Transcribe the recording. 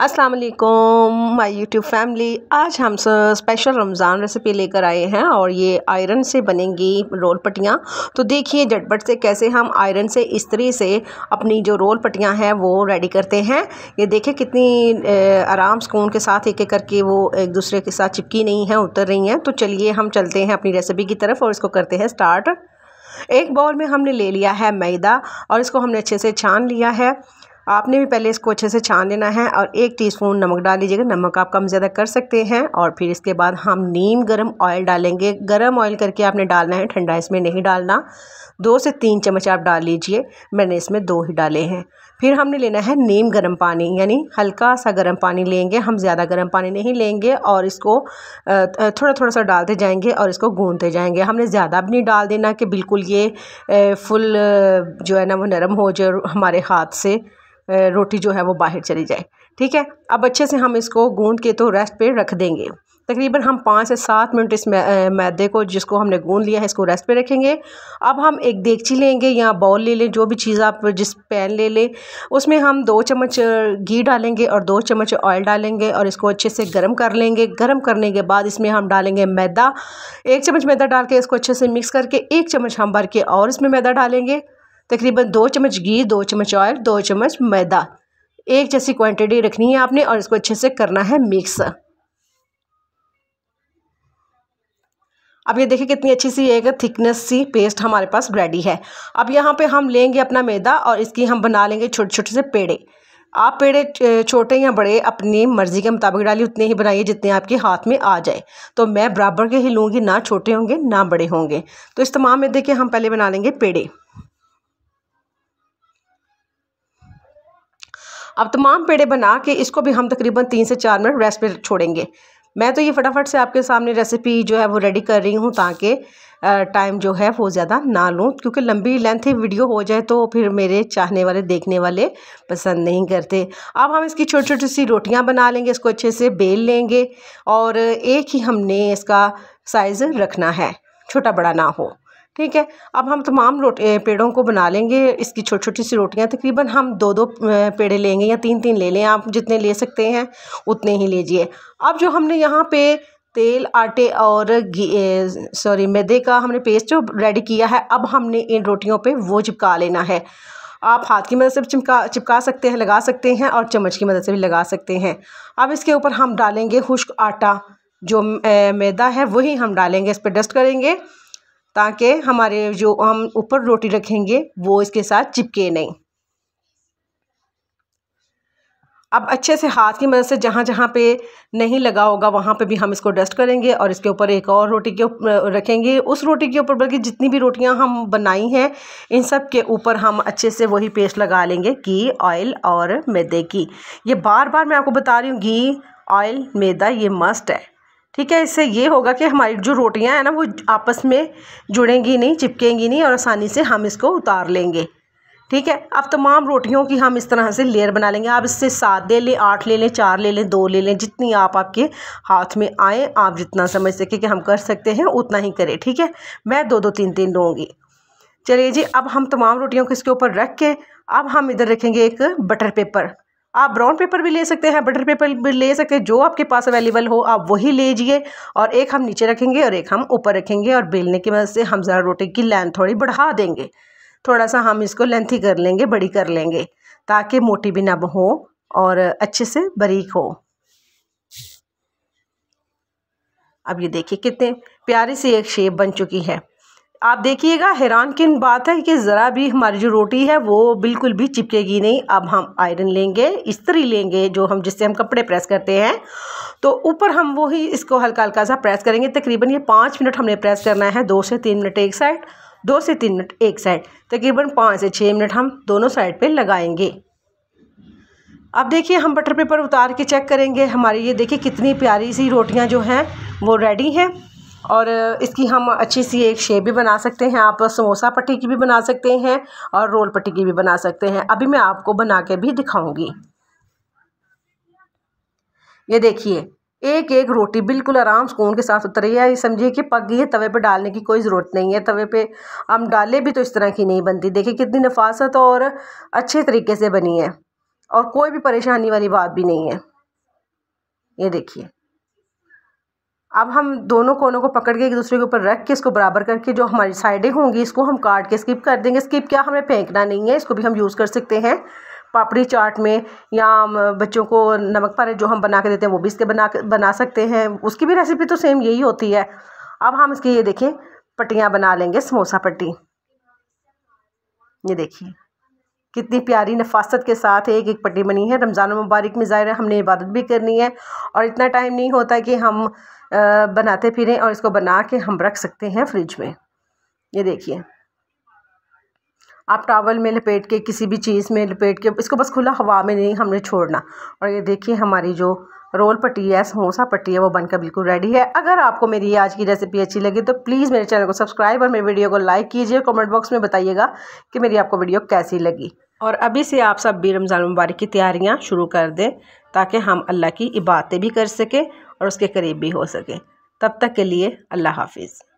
अस्सलाम वालेकुम my YouTube family आज हम स्पेशल रमज़ान रेसिपी लेकर आए हैं और ये आयरन से बनेंगी रोल पटियाँ तो देखिए झटपट से कैसे हम आयरन से इस्त्री से अपनी जो रोल पटियाँ हैं वो रेडी करते हैं ये देखें कितनी आराम सुकून के साथ एक एक करके वो एक दूसरे के साथ चिपकी नहीं है उतर रही हैं तो चलिए हम चलते हैं अपनी रेसिपी की तरफ और इसको करते हैं स्टार्ट एक बाउल में हमने ले लिया है मैदा और इसको हमने अच्छे से छान लिया है आपने भी पहले इसको अच्छे से छान लेना है और एक टीस्पून नमक डाल लीजिएगा नमक आप कम ज़्यादा कर सकते हैं और फिर इसके बाद हम नीम गर्म ऑयल डालेंगे गर्म ऑयल करके आपने डालना है ठंडा इसमें नहीं डालना दो से तीन चम्मच आप डाल लीजिए मैंने इसमें दो ही डाले हैं फिर हमने लेना है नीम गर्म पानी यानी हल्का सा गर्म पानी लेंगे हम ज़्यादा गर्म पानी नहीं लेंगे और इसको थोड़ा थोड़ा सा डालते जाएंगे और इसको गूंदते जाएंगे हमने ज़्यादा भी नहीं डाल देना कि बिल्कुल ये फुल जो है ना वो नरम हो जाए हमारे हाथ से रोटी जो है वो बाहर चली जाए ठीक है अब अच्छे से हम इसको गूंद के तो रेस्ट पे रख देंगे तकरीबन हम पाँच से सात मिनट इस मैदे को जिसको हमने गूंद लिया है इसको रेस्ट पे रखेंगे अब हम एक देगची लेंगे या बाउल ले लें जो भी चीज़ आप जिस पैन ले लें उसमें हम दो चम्मच घी डालेंगे और दो चम्मच ऑयल डालेंगे और इसको अच्छे से गर्म कर लेंगे गर्म करने के बाद इसमें हम डालेंगे मैदा एक चम्मच मैदा डाल के इसको अच्छे से मिक्स करके एक चम्मच हम भर के और इसमें मैदा डालेंगे तकरीबन दो चम्मच घी दो चम्मच ऑयल दो चम्मच मैदा एक जैसी क्वांटिटी रखनी है आपने और इसको अच्छे से करना है मिक्स अब ये देखिए कितनी अच्छी सी एक थिकनेस सी पेस्ट हमारे पास रेडी है अब यहाँ पे हम लेंगे अपना मैदा और इसकी हम बना लेंगे छोटे छोटे से पेड़े आप पेड़े छोटे या बड़े अपनी मर्ज़ी के मुताबिक डालिए उतने ही बनाइए जितने आपके हाथ में आ जाए तो मैं बराबर के ही लूँगी ना छोटे होंगे ना बड़े होंगे तो इस तमाम में देखिए हम पहले बना लेंगे पेड़े अब तमाम पेड़े बना के इसको भी हम तकरीबन तीन से चार मिनट रेस्ट पर छोड़ेंगे मैं तो ये फटाफट से आपके सामने रेसिपी जो है वो रेडी कर रही हूँ ताकि टाइम जो है वो ज़्यादा ना लूँ क्योंकि लंबी लेंथ वीडियो हो जाए तो फिर मेरे चाहने वाले देखने वाले पसंद नहीं करते अब हम इसकी छोटी छोटी सी रोटियाँ बना लेंगे इसको अच्छे से बेल लेंगे और एक ही हमने इसका साइज़ रखना है छोटा बड़ा ना हो ठीक है अब हम तमाम पेड़ों को बना लेंगे इसकी छोटी छोटी सी रोटियाँ तकरीबन हम दो दो पेड़े लेंगे या तीन तीन ले लें आप जितने ले सकते हैं उतने ही लीजिए अब जो हमने यहाँ पे तेल आटे और सॉरी मैदे का हमने पेस्ट जो रेडी किया है अब हमने इन रोटियों पे वो चिपका लेना है आप हाथ की मदद से चिपका चिपका सकते हैं लगा सकते हैं और चम्मच की मदद से भी लगा सकते हैं अब इसके ऊपर हम डालेंगे खुश्क आटा जो मैदा है वही हम डालेंगे इस पर डस्ट करेंगे ताकि हमारे जो हम ऊपर रोटी रखेंगे वो इसके साथ चिपके नहीं अब अच्छे से हाथ की मदद से जहाँ जहाँ पे नहीं लगा होगा वहाँ पे भी हम इसको डस्ट करेंगे और इसके ऊपर एक और रोटी के रखेंगे उस रोटी के ऊपर बल्कि जितनी भी रोटियाँ हम बनाई हैं इन सब के ऊपर हम अच्छे से वही पेस्ट लगा लेंगे घी ऑयल और मैदे की ये बार बार मैं आपको बता रही हूँ घी ऑयल मैदा ये मस्ट है ठीक है इससे ये होगा कि हमारी जो रोटियां हैं ना वो आपस में जुड़ेंगी नहीं चिपकेंगी नहीं और आसानी से हम इसको उतार लेंगे ठीक है अब तमाम रोटियों की हम इस तरह से लेयर बना लेंगे आप इससे सात ले लें आठ ले लें चार ले लें दो ले लें जितनी आप आपके हाथ में आए आप जितना समझ सके कि हम कर सकते हैं उतना ही करें ठीक है मैं दो दो तीन तीन लूँगी चलिए जी अब हम तमाम रोटियों को इसके ऊपर रख के अब हम इधर रखेंगे एक बटर पेपर आप ब्राउन पेपर भी ले सकते हैं बटर पेपर भी ले सकते हैं जो आपके पास अवेलेबल हो आप वही लीजिए और एक हम नीचे रखेंगे और एक हम ऊपर रखेंगे और बेलने की मदद से हम ज़रा रोटी की लेंथ थोड़ी बढ़ा देंगे थोड़ा सा हम इसको लेंथी कर लेंगे बड़ी कर लेंगे ताकि मोटी भी ना हो और अच्छे से बारीक हो अब ये देखिए कितने प्यारी सी एक शेप बन चुकी है आप देखिएगा हैरान किन बात है कि ज़रा भी हमारी जो रोटी है वो बिल्कुल भी चिपकेगी नहीं अब हम आयरन लेंगे इस्त्री लेंगे जो हम जिससे हम कपड़े प्रेस करते हैं तो ऊपर हम वही इसको हल्का हल्का सा प्रेस करेंगे तकरीबन ये पाँच मिनट हमने प्रेस करना है दो से तीन मिनट एक साइड दो से तीन मिनट एक साइड तकरीबन पाँच से छः मिनट हम दोनों साइड पर लगाएंगे अब देखिए हम बटर पेपर उतार के चेक करेंगे हमारी ये देखिए कितनी प्यारी सी रोटियाँ जो हैं वो रेडी हैं और इसकी हम अच्छी सी एक शेप भी बना सकते हैं आप समोसा पट्टी की भी बना सकते हैं और रोल पट्टी की भी बना सकते हैं अभी मैं आपको बना के भी दिखाऊंगी ये देखिए एक एक रोटी बिल्कुल आराम सुकून के साथ उतर रही है समझिए कि पक गई है तवे पे डालने की कोई ज़रूरत नहीं है तवे पे हम डाले भी तो इस तरह की नहीं बनती देखिए कितनी नफासत और अच्छे तरीके से बनी है और कोई भी परेशानी वाली बात भी नहीं है ये देखिए अब हम दोनों कोनों को पकड़ के एक दूसरे के ऊपर रख के इसको बराबर करके जो हमारी साइडें होंगी इसको हम काट के स्किप कर देंगे स्किप क्या हमें फेंकना नहीं है इसको भी हम यूज़ कर सकते हैं पापड़ी चाट में या बच्चों को नमक पारे जो हम बना के देते हैं वो भी इसके बना बना सकते हैं उसकी भी रेसिपी तो सेम यही होती है अब हम इसकी ये देखें पट्टियाँ बना लेंगे समोसा पट्टी ये देखिए कितनी प्यारी नफासत के साथ एक एक पट्टी बनी है रमज़ान मुबारक में ज़ाहिर है हमने इबादत भी करनी है और इतना टाइम नहीं होता कि हम बनाते फिरें और इसको बना के हम रख सकते हैं फ्रिज में ये देखिए आप टावल में लपेट के किसी भी चीज़ में लपेट के इसको बस खुला हवा में नहीं हमने छोड़ना और ये देखिए हमारी जो रोल पट्टी है समोसा पट्टी है वो बनकर बिल्कुल रेडी है अगर आपको मेरी आज की रेसिपी अच्छी लगी तो प्लीज़ मेरे चैनल को सब्सक्राइब और मेरे वीडियो को लाइक कीजिए कमेंट बॉक्स में बताइएगा कि मेरी आपको वीडियो कैसी लगी और अभी से आप सब भी रमज़ान मुबारक की तैयारियाँ शुरू कर दें ताकि हम अल्लाह की इबादतें भी कर सकें और उसके करीब भी हो सकें तब तक के लिए अल्लाह हाफिज़